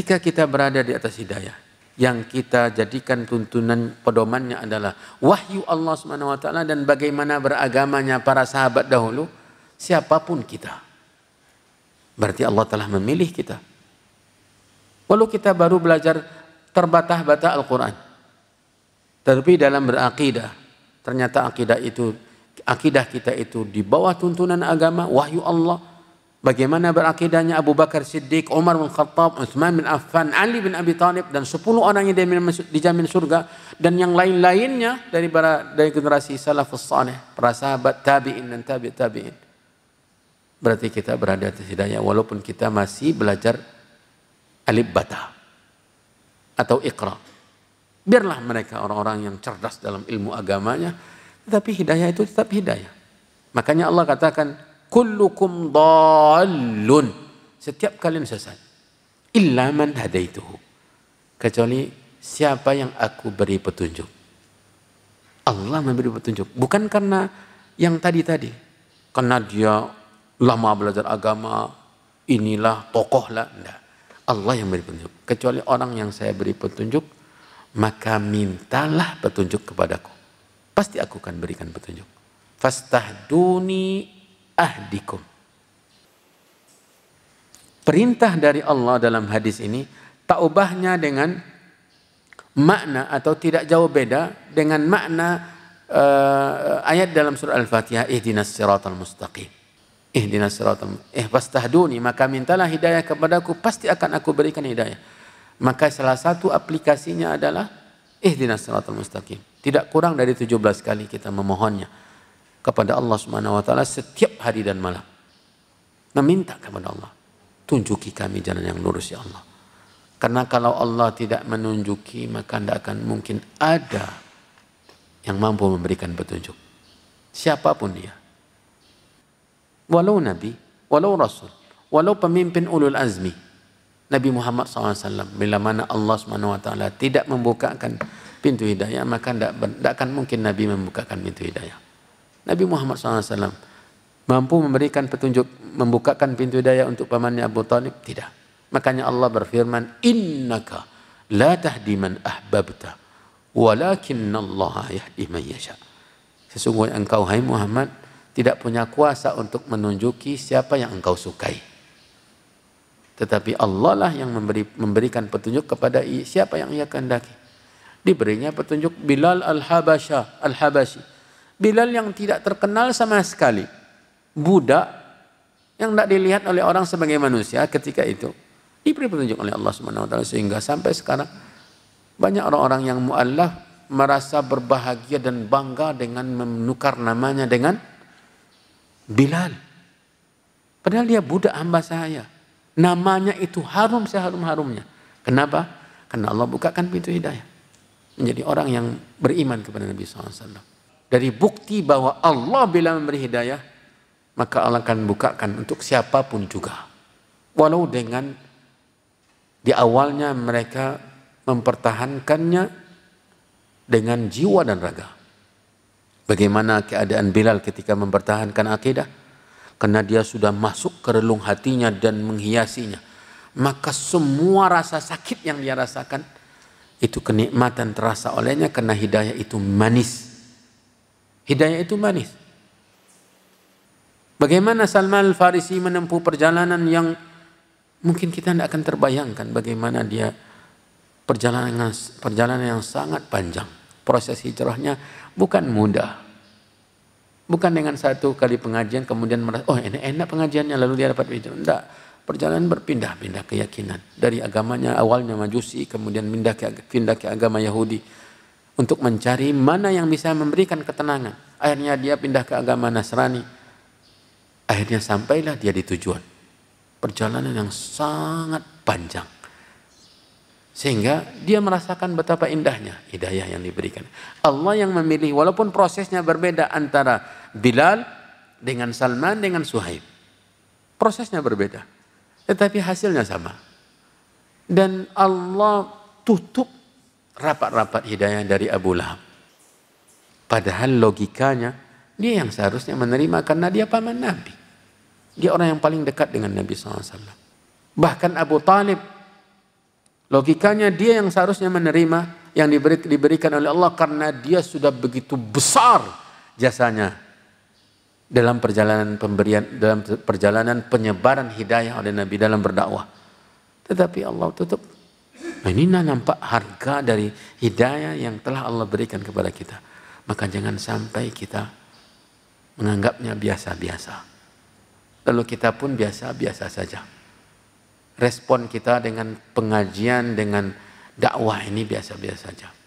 Ketika kita berada di atas hidayah, yang kita jadikan tuntunan pedomannya adalah wahyu Allah Subhanahu wa taala dan bagaimana beragamanya para sahabat dahulu, siapapun kita. Berarti Allah telah memilih kita. Walau kita baru belajar terbata-bata Al-Qur'an. Tapi dalam berakidah, ternyata akidah itu akidah kita itu di bawah tuntunan agama wahyu Allah Bagaimana berakidahnya Abu Bakar Siddiq, Umar bin Khattab, Utsman bin Affan, Ali bin Abi Thalib dan 10 orang yang dijamin surga dan yang lain-lainnya dari para dari generasi salafus saleh, para sahabat tabi'in dan tabi' tabi'in. Berarti kita berada di hidayah walaupun kita masih belajar alif bata atau ikra. Biarlah mereka orang-orang yang cerdas dalam ilmu agamanya, tetapi hidayah itu tetap hidayah. Makanya Allah katakan kullukum dalun Setiap kalian sesat. Illa man hadaituhu. Kecuali siapa yang aku beri petunjuk. Allah memberi petunjuk. Bukan karena yang tadi-tadi. Karena dia lama belajar agama, inilah, tokoh lah. Enggak. Allah yang beri petunjuk. Kecuali orang yang saya beri petunjuk, maka mintalah petunjuk kepadaku. Pasti aku akan berikan petunjuk. Fastahduni ahdikum. Perintah dari Allah dalam hadis ini tak ubahnya dengan makna atau tidak jauh beda dengan makna uh, ayat dalam surah Al-Fatihah ihdinas siratal mustaqim. Ihdinas siratal eh fastahduni maka mintalah hidayah kepadaku pasti akan aku berikan hidayah. Maka salah satu aplikasinya adalah ihdinas siratal mustaqim. Tidak kurang dari 17 kali kita memohonnya kepada Allah Subhanahu wa taala setiap hari dan malam. Meminta kepada Allah, tunjuki kami jalan yang lurus ya Allah. Karena kalau Allah tidak menunjuki maka tidak akan mungkin ada yang mampu memberikan petunjuk. Siapapun dia. Walau Nabi, walau Rasul, walau pemimpin ulul azmi. Nabi Muhammad SAW, bila mana Allah SWT tidak membukakan pintu hidayah, maka tidak akan mungkin Nabi membukakan pintu hidayah. Nabi Muhammad SAW mampu memberikan petunjuk, membukakan pintu daya untuk pamannya Abu Talib? Tidak. Makanya Allah berfirman, Innaka la tahdi man ahbabta, walakin Allah yahdi man Sesungguhnya engkau, hai Muhammad, tidak punya kuasa untuk menunjuki siapa yang engkau sukai. Tetapi Allah lah yang memberi, memberikan petunjuk kepada siapa yang ia kehendaki. Diberinya petunjuk Bilal Al-Habasha, Al-Habashi. Bilal yang tidak terkenal sama sekali. Budak yang tidak dilihat oleh orang sebagai manusia ketika itu. Diberi petunjuk oleh Allah Subhanahu sehingga sampai sekarang banyak orang-orang yang mualaf merasa berbahagia dan bangga dengan menukar namanya dengan Bilal. Padahal dia budak hamba saya. Namanya itu harum seharum-harumnya. Kenapa? Karena Allah bukakan pintu hidayah. Menjadi orang yang beriman kepada Nabi SAW dari bukti bahwa Allah bila memberi hidayah, maka Allah akan bukakan untuk siapapun juga. Walau dengan di awalnya mereka mempertahankannya dengan jiwa dan raga. Bagaimana keadaan Bilal ketika mempertahankan akidah? Karena dia sudah masuk ke relung hatinya dan menghiasinya. Maka semua rasa sakit yang dia rasakan, itu kenikmatan terasa olehnya karena hidayah itu manis Hidayah itu manis. Bagaimana Salman Al-Farisi menempuh perjalanan yang mungkin kita tidak akan terbayangkan bagaimana dia perjalanan perjalanan yang sangat panjang. Proses hijrahnya bukan mudah. Bukan dengan satu kali pengajian kemudian merasa, oh ini enak pengajiannya lalu dia dapat hijrah. Tidak. Perjalanan berpindah-pindah keyakinan. Dari agamanya awalnya majusi kemudian pindah ke agama Yahudi untuk mencari mana yang bisa memberikan ketenangan. Akhirnya dia pindah ke agama Nasrani. Akhirnya sampailah dia di tujuan. Perjalanan yang sangat panjang. Sehingga dia merasakan betapa indahnya hidayah yang diberikan. Allah yang memilih walaupun prosesnya berbeda antara Bilal dengan Salman dengan Suhaib. Prosesnya berbeda. Tetapi hasilnya sama. Dan Allah tutup rapat-rapat hidayah dari Abu Lahab. Padahal logikanya dia yang seharusnya menerima karena dia paman Nabi. Dia orang yang paling dekat dengan Nabi SAW. Bahkan Abu Talib logikanya dia yang seharusnya menerima yang diberi, diberikan oleh Allah karena dia sudah begitu besar jasanya dalam perjalanan pemberian dalam perjalanan penyebaran hidayah oleh Nabi dalam berdakwah. Tetapi Allah tutup Nah ini nampak harga dari hidayah yang telah Allah berikan kepada kita. Maka jangan sampai kita menganggapnya biasa-biasa. Lalu kita pun biasa-biasa saja. Respon kita dengan pengajian, dengan dakwah ini biasa-biasa saja.